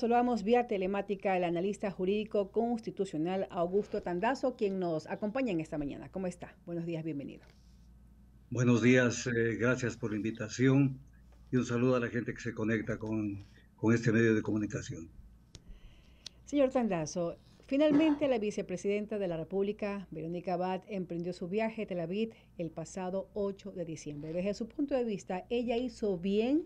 Saludamos vía telemática el analista jurídico constitucional Augusto Tandazo, quien nos acompaña en esta mañana. ¿Cómo está? Buenos días, bienvenido. Buenos días, eh, gracias por la invitación y un saludo a la gente que se conecta con, con este medio de comunicación. Señor Tandazo, finalmente la vicepresidenta de la República, Verónica Abad, emprendió su viaje a Tel Aviv el pasado 8 de diciembre. Desde su punto de vista, ¿ella hizo bien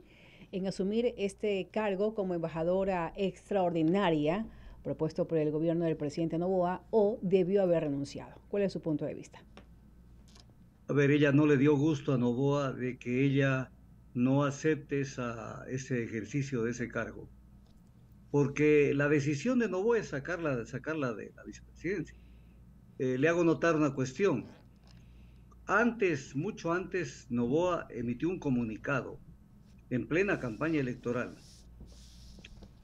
en asumir este cargo como embajadora extraordinaria propuesto por el gobierno del presidente Novoa o debió haber renunciado? ¿Cuál es su punto de vista? A ver, ella no le dio gusto a Novoa de que ella no acepte ese ejercicio de ese cargo, porque la decisión de Novoa es sacarla, de la vicepresidencia. Eh, le hago notar una cuestión. Antes, mucho antes, Novoa emitió un comunicado en plena campaña electoral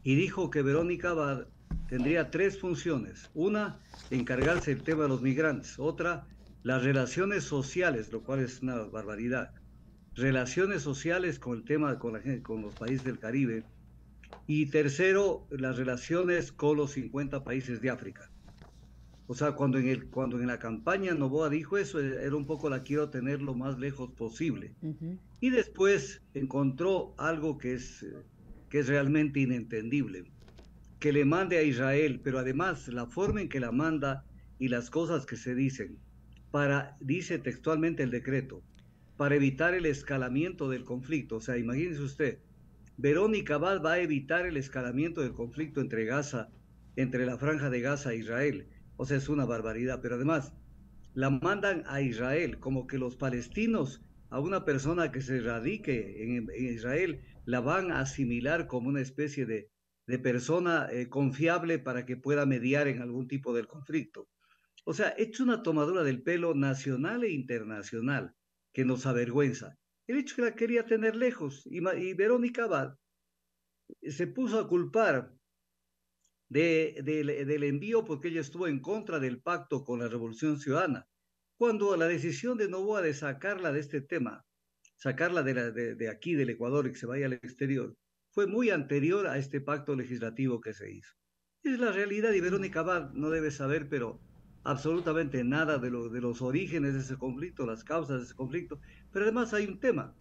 y dijo que Verónica Abad tendría tres funciones. Una, encargarse del tema de los migrantes. Otra, las relaciones sociales, lo cual es una barbaridad. Relaciones sociales con el tema con los países del Caribe. Y tercero, las relaciones con los 50 países de África. O sea, cuando en, el, cuando en la campaña Novoa dijo eso, e-, era un poco la quiero tener lo más lejos posible. Y después encontró algo que es, eh, que es realmente inentendible, que le mande a Israel, pero además la forma en que la manda y las cosas que se dicen, para, dice textualmente el decreto, para evitar el escalamiento del conflicto. O sea, imagínese usted, Verónica Val va a evitar el escalamiento del conflicto entre Gaza, entre la franja de Gaza e Israel o sea, es una barbaridad. Pero además, la mandan a Israel, como que los palestinos a una persona que se radique en, Israel la van a asimilar como una especie de, persona eh, confiable para que pueda mediar en algún tipo del conflicto. O sea, es una tomadura del pelo nacional e internacional que nos avergüenza. El hecho que la quería tener lejos y, Verónica Abad eh, se puso a culpar del envío porque ella estuvo en contra del pacto con la Revolución Ciudadana. Cuando la decisión de Novoa de sacarla de este tema, sacarla de, aquí, del Ecuador, y que se vaya al exterior, fue muy anterior a este pacto legislativo que se hizo. Es la realidad y Verónica Abad no debe saber, pero absolutamente nada de, de los orígenes de ese conflicto, las causas de ese conflicto. Pero además hay un tema.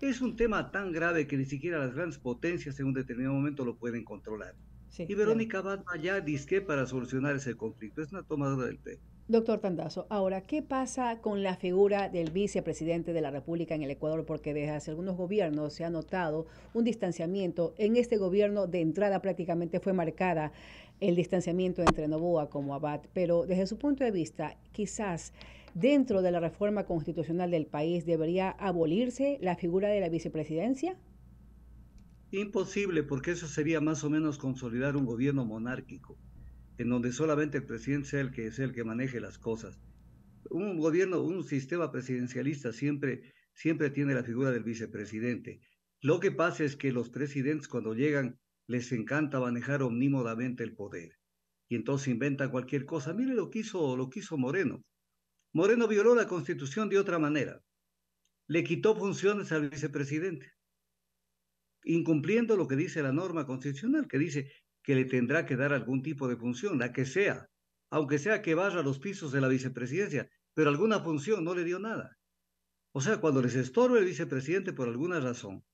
Es un tema tan grave que ni siquiera las grandes potencias en un determinado momento lo pueden controlar y Verónica Abad va allá, disque, para solucionar ese conflicto. Es una tomada del té. Doctor Tandazo, ahora, ¿qué pasa con la figura del vicepresidente de la República en el Ecuador? Porque desde hace algunos gobiernos se ha notado un distanciamiento. En este gobierno de entrada prácticamente fue marcada el distanciamiento entre Novoa como Abad, pero desde su punto de vista, quizás dentro de la reforma constitucional del país debería abolirse la figura de la vicepresidencia? Imposible, porque eso sería más o menos consolidar un gobierno monárquico, en donde solamente el presidente sea el que, es el que maneje las cosas. Un gobierno, un sistema presidencialista siempre, siempre tiene la figura del vicepresidente. Lo que pasa es que los presidentes cuando llegan les encanta manejar omnímodamente el poder. Y entonces inventa cualquier cosa. Mire lo que hizo, lo que hizo Moreno. Moreno violó la constitución de otra manera. Le quitó funciones al vicepresidente incumpliendo lo que dice la norma constitucional, que dice que le tendrá que dar algún tipo de función, la que sea, aunque sea que vaya los pisos de la vicepresidencia, pero alguna función no le dio nada. O sea, cuando les estorbe el vicepresidente por alguna razón,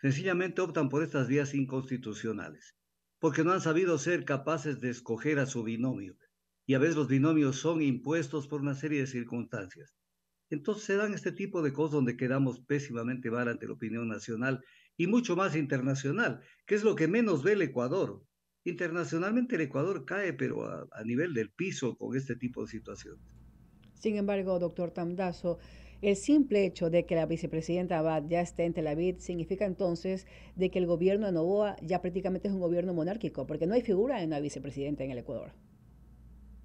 sencillamente optan por estas vías inconstitucionales, porque no han sabido ser capaces de escoger a su binomio. Y a veces los binomios son impuestos por una serie de circunstancias. Entonces se dan este tipo de cosas donde quedamos pésimamente mal ante la opinión nacional y mucho más internacional, que es lo que menos ve el Ecuador. Internacionalmente el Ecuador cae, pero a, nivel del piso con este tipo de situaciones. Sin embargo, doctor Tamdazo, el simple hecho de que la vicepresidenta Abad ya esté en Tel Aviv significa entonces de que el gobierno de Novoa ya prácticamente es un gobierno monárquico, porque no hay figura de una vicepresidenta en el Ecuador.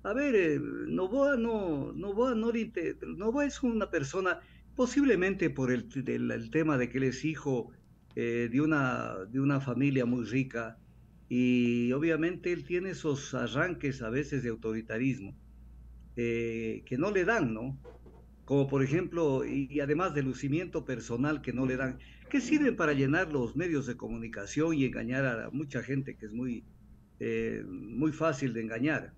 A ver, eh, Novoa no, no, es una persona, posiblemente por el, el, tema de que él es hijo eh, de, una, familia muy rica y obviamente él tiene esos arranques a veces de autoritarismo eh, que no le dan, ¿no? Como por ejemplo, y, además de lucimiento personal que no le dan, que sirven para llenar los medios de comunicación y engañar a mucha gente que es muy, eh, muy fácil de engañar.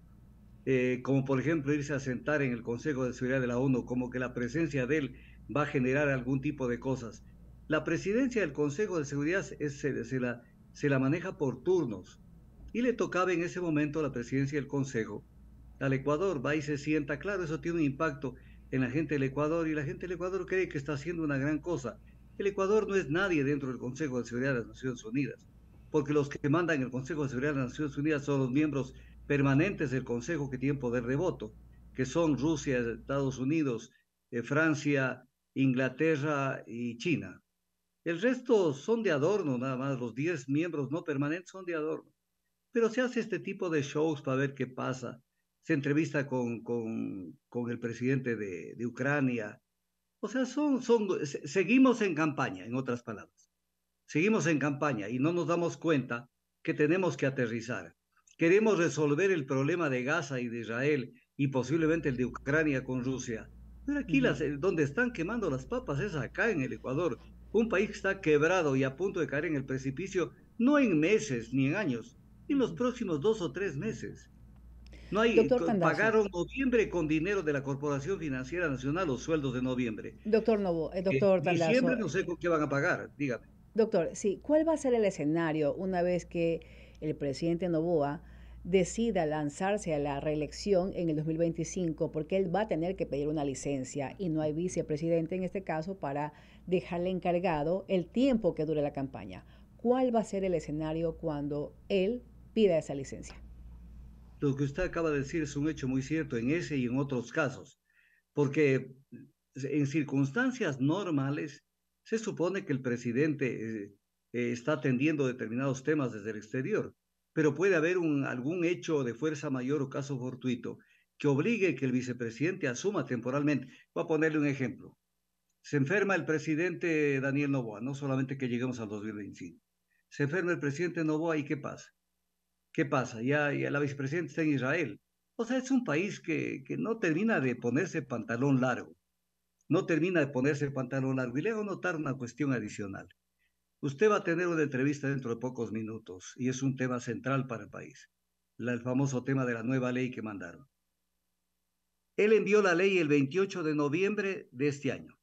como por ejemplo irse a sentar en el Consejo de Seguridad de la ONU, como que la presencia de él va a generar algún tipo de cosas. La presidencia del Consejo de Seguridad se, la, maneja por turnos y le tocaba en ese momento la presidencia del Consejo al Ecuador, va y se sienta, claro, eso tiene un impacto en la gente del Ecuador y la gente del Ecuador cree que está haciendo una gran cosa. El Ecuador no es nadie dentro del Consejo de Seguridad de las Naciones Unidas, porque los que mandan el Consejo de Seguridad de las Naciones Unidas son los miembros permanentes del Consejo que tienen poder de voto, que son Rusia, Estados Unidos, eh, Francia, Inglaterra y China. El resto son de adorno nada más, los 10 miembros no permanentes son de adorno. Pero se hace este tipo de shows para ver qué pasa. Se entrevista con, con, con el presidente de, de, Ucrania. O sea, son, son, seguimos en campaña, en otras palabras. Seguimos en campaña y no nos damos cuenta que tenemos que aterrizar. Queremos resolver el problema de Gaza y de Israel y posiblemente el de Ucrania con Rusia. Pero aquí las, eh, donde están quemando las papas es acá en el Ecuador un país que está quebrado y a punto de caer en el precipicio, no en meses ni en años, en los próximos dos o tres meses. No hay, Doctor pagaron noviembre con dinero de la Corporación Financiera Nacional los sueldos de noviembre. Doctor Novoa, eh, doctor eh, Diciembre no sé con qué van a pagar, dígame. Doctor, sí, ¿cuál va a ser el escenario una vez que el presidente Novoa decida lanzarse a la reelección en el 2025? Porque él va a tener que pedir una licencia y no hay vicepresidente en este caso para dejarle encargado el tiempo que dure la campaña. ¿Cuál va a ser el escenario cuando él pida esa licencia? Lo que usted acaba de decir es un hecho muy cierto en ese y en otros casos, porque en circunstancias normales se supone que el presidente eh, eh, está atendiendo determinados temas desde el exterior, pero puede haber algún hecho de fuerza mayor o caso fortuito que obligue que el vicepresidente asuma temporalmente. Voy a ponerle un ejemplo. Se enferma el presidente Daniel Novoa, no solamente que lleguemos al 2025. Se enferma el presidente Novoa y ¿qué pasa? ¿Qué pasa? Ya, la vicepresidenta está en Israel. O sea, es un país que, no termina de ponerse pantalón largo. No termina de ponerse pantalón largo. Y le hago notar una cuestión adicional. Usted va a tener una entrevista dentro de pocos minutos y es un tema central para el país, el famoso tema de la nueva ley que mandaron. Él envió la ley el 28 de noviembre de este año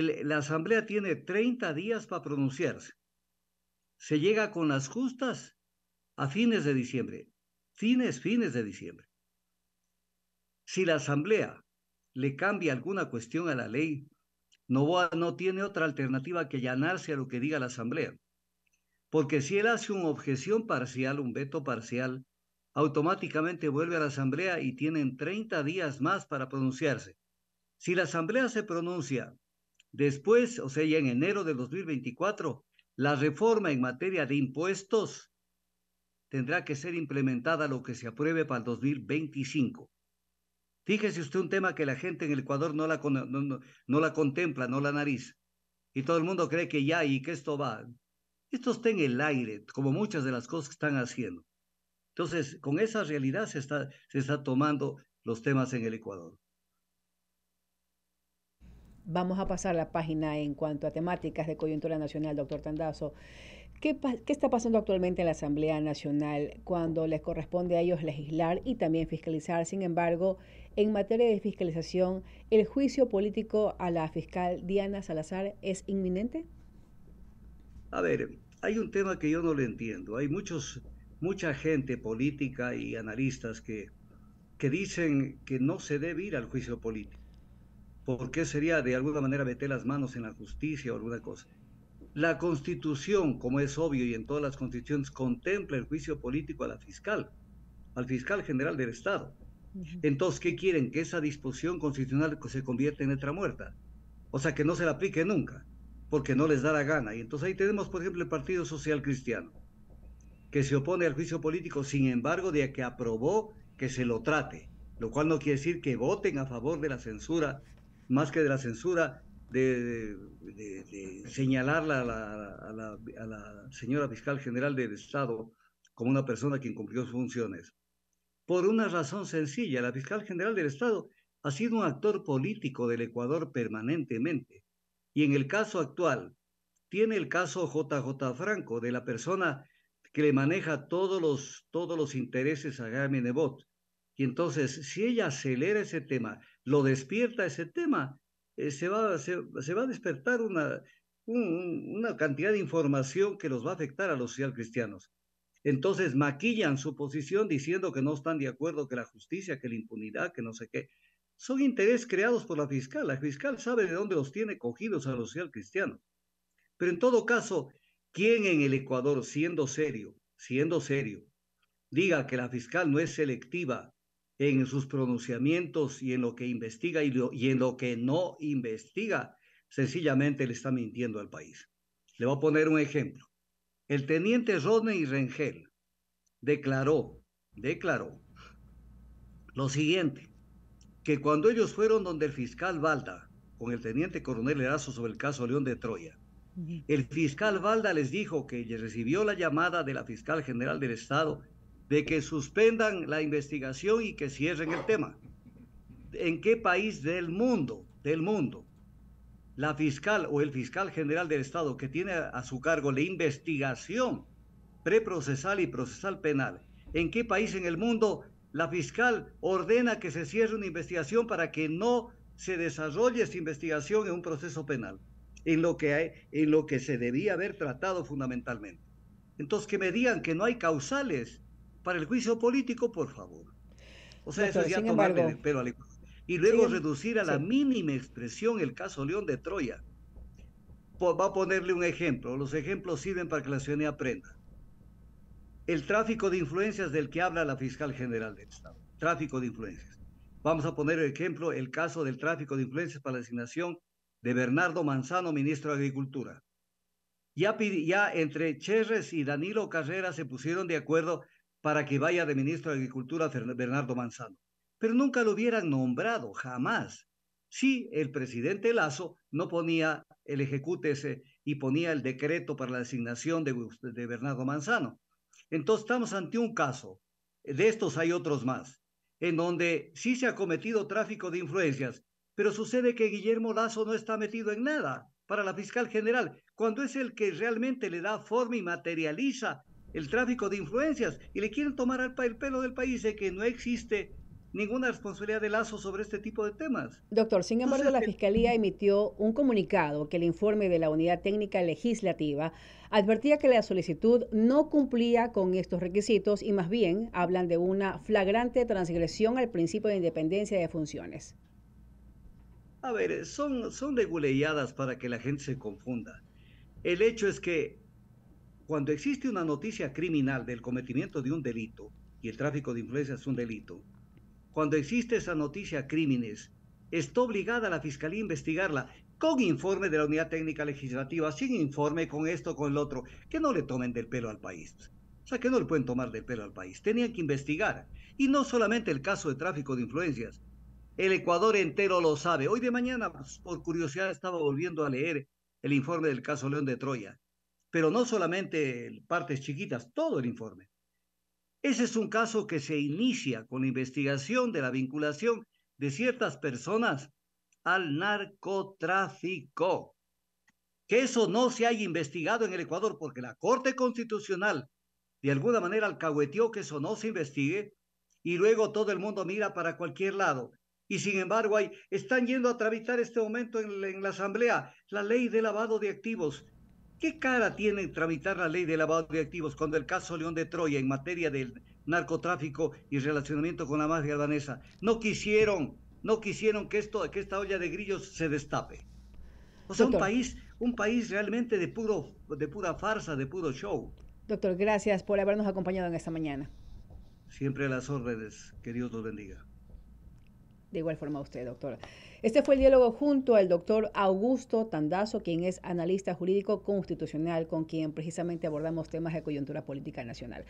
la Asamblea tiene 30 días para pronunciarse. Se llega con las justas a fines de diciembre. Fines, fines de diciembre. Si la Asamblea le cambia alguna cuestión a la ley, Novoa no tiene otra alternativa que allanarse a lo que diga la Asamblea. Porque si él hace una objeción parcial, un veto parcial, automáticamente vuelve a la Asamblea y tienen 30 días más para pronunciarse. Si la Asamblea se pronuncia Después, o sea, ya en enero de 2024, la reforma en materia de impuestos tendrá que ser implementada lo que se apruebe para el 2025. Fíjese usted un tema que la gente en el Ecuador no la, la contempla, no la nariz. Y todo el mundo cree que ya y que esto va. Esto está en el aire, como muchas de las cosas que están haciendo. Entonces, con esa realidad se está, se está tomando los temas en el Ecuador. Vamos a pasar la página en cuanto a temáticas de coyuntura nacional, doctor Tandazo. ¿Qué, está pasando actualmente en la Asamblea Nacional cuando les corresponde a ellos legislar y también fiscalizar? Sin embargo, en materia de fiscalización, ¿el juicio político a la fiscal Diana Salazar es inminente? A ver, hay un tema que yo no le entiendo. Hay muchos, mucha gente política y analistas que dicen que no se debe ir al juicio político. ¿por qué sería de alguna manera meter las manos en la justicia o alguna cosa? La constitución, como es obvio y en todas las constituciones, contempla el juicio político a la fiscal, al fiscal general del Estado. Entonces, ¿qué quieren? Que esa disposición constitucional se convierta en letra muerta. O sea, que no se la aplique nunca, porque no les da la gana. Y entonces ahí tenemos, por ejemplo, el Partido Social Cristiano, que se opone al juicio político, sin embargo, de que aprobó que se lo trate, lo cual no quiere decir que voten a favor de la censura más que de la censura, de, señalarla a la, señora fiscal general del Estado como una persona que incumplió sus funciones. Por una razón sencilla, la fiscal general del Estado ha sido un actor político del Ecuador permanentemente. Y en el caso actual, tiene el caso JJ Franco, de la persona que le maneja todos los, todos los intereses a Jaime Nebot y entonces, si ella acelera ese tema, lo despierta ese tema, eh, se, va, va a despertar una, una cantidad de información que los va a afectar a los social cristianos. Entonces maquillan su posición diciendo que no están de acuerdo que la justicia, que la impunidad, que no sé qué. Son intereses creados por la fiscal. La fiscal sabe de dónde los tiene cogidos a los social cristianos. Pero en todo caso, ¿quién en el Ecuador, siendo serio, siendo serio, diga que la fiscal no es selectiva en sus pronunciamientos y en lo que investiga y, en lo que no investiga, sencillamente le está mintiendo al país. Le voy a poner un ejemplo. El teniente Rodney Rengel declaró, declaró lo siguiente, que cuando ellos fueron donde el fiscal Valda, con el teniente coronel Erazo sobre el caso León de Troya, el fiscal Valda les dijo que recibió la llamada de la fiscal general del Estado de que suspendan la investigación y que cierren el tema. ¿En qué país del mundo, del mundo, la fiscal o el fiscal general del Estado que tiene a su cargo la investigación preprocesal y procesal penal, en qué país en el mundo la fiscal ordena que se cierre una investigación para que no se desarrolle esa investigación en un proceso penal, en lo que, en lo que se debía haber tratado fundamentalmente. Entonces, que me digan que no hay causales para el juicio político, por favor. O sea, eso ya tomarle el al... Y luego em-, reducir a la mínima expresión el caso León de Troya. va a ponerle un ejemplo. Los ejemplos sirven para que la ciudadanía aprenda. El tráfico de influencias del que habla la fiscal general del Estado. Tráfico de influencias. Vamos a poner el ejemplo el caso del tráfico de influencias para la asignación de Bernardo Manzano, ministro de Agricultura. Ya, ya, entre Cherres y Danilo Carrera se pusieron de acuerdo para que vaya de ministro de Agricultura Bernardo Manzano. Pero nunca lo hubieran nombrado, jamás. Si el presidente Lazo no ponía el ejecútese eh, y ponía el decreto para la designación de, de Bernardo Manzano. Entonces estamos ante un caso, eh, de estos hay otros más, en donde sí se ha cometido tráfico de influencias, pero sucede que Guillermo Lazo no está metido en nada para la fiscal general, cuando es el que realmente le da forma y materializa el tráfico de influencias y le quieren tomar al el pelo del país de que no existe ninguna responsabilidad de Lazo sobre este tipo de temas. Doctor, sin embargo, la Fiscalía eh, emitió un comunicado que el informe de la Unidad Técnica Legislativa advertía que la solicitud no cumplía con estos requisitos y más bien hablan de una flagrante transgresión al principio de independencia de funciones. A ver, eh, son, son reguleadas para que la gente se confunda. El hecho es que cuando existe una noticia criminal del cometimiento de un delito, y el tráfico de influencias es un delito, cuando existe esa noticia crímenes, está obligada la Fiscalía a investigarla con informe de la Unidad Técnica Legislativa, sin informe con esto, con el otro, que no le tomen del pelo al país. O sea, que no le pueden tomar del pelo al país. Tenían que investigar. Y no solamente el caso de tráfico de influencias. El Ecuador entero lo sabe. Hoy de mañana, pues, por curiosidad, estaba volviendo a leer el informe del caso León de Troya pero no solamente partes chiquitas, todo el informe. Ese es un caso que se inicia con investigación de la vinculación de ciertas personas al narcotráfico. Que eso no se haya investigado en el Ecuador porque la Corte Constitucional de alguna manera alcahueteó que eso no se investigue y luego todo el mundo mira para cualquier lado. Y sin embargo, están yendo a tramitar este momento en la Asamblea la ley de lavado de activos ¿Qué cara tiene tramitar la ley de lavado de activos cuando el caso León de Troya en materia del narcotráfico y relacionamiento con la mafia albanesa no quisieron, no quisieron que esto, esta olla de grillos se destape? O sea, un país, un país realmente de puro, de pura farsa, de puro show. Doctor, gracias por habernos acompañado en esta mañana. Siempre a las órdenes. Que Dios los bendiga. De igual forma a usted, doctora. Este fue el diálogo junto al doctor Augusto Tandazo, quien es analista jurídico constitucional, con quien precisamente abordamos temas de coyuntura política nacional.